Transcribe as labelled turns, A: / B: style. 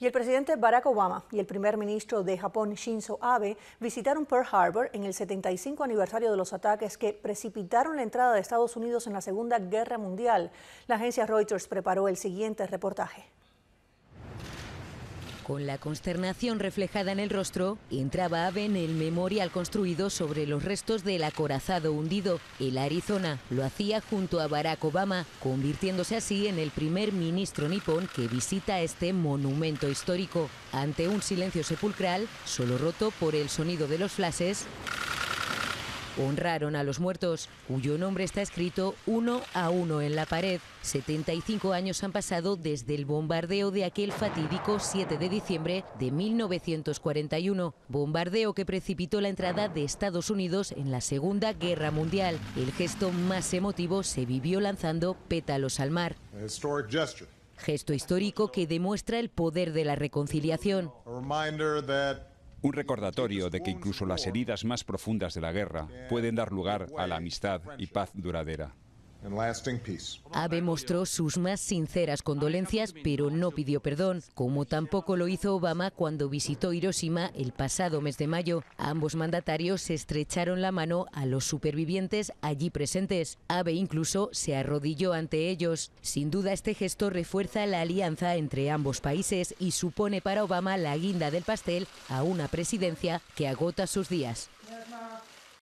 A: Y el presidente Barack Obama y el primer ministro de Japón Shinzo Abe visitaron Pearl Harbor en el 75 aniversario de los ataques que precipitaron la entrada de Estados Unidos en la Segunda Guerra Mundial. La agencia Reuters preparó el siguiente reportaje.
B: Con la consternación reflejada en el rostro, entraba Abe en el memorial construido sobre los restos del acorazado hundido. El Arizona lo hacía junto a Barack Obama, convirtiéndose así en el primer ministro nipón que visita este monumento histórico. Ante un silencio sepulcral, solo roto por el sonido de los flashes, honraron a los muertos, cuyo nombre está escrito uno a uno en la pared. 75 años han pasado desde el bombardeo de aquel fatídico 7 de diciembre de 1941, bombardeo que precipitó la entrada de Estados Unidos en la Segunda Guerra Mundial. El gesto más emotivo se vivió lanzando pétalos al mar. Gesto histórico que demuestra el poder de la reconciliación.
A: Un recordatorio de que incluso las heridas más profundas de la guerra pueden dar lugar a la amistad y paz duradera.
B: Abe mostró sus más sinceras condolencias, pero no pidió perdón, como tampoco lo hizo Obama cuando visitó Hiroshima el pasado mes de mayo. Ambos mandatarios se estrecharon la mano a los supervivientes allí presentes. Abe incluso se arrodilló ante ellos. Sin duda, este gesto refuerza la alianza entre ambos países y supone para Obama la guinda del pastel a una presidencia que agota sus días.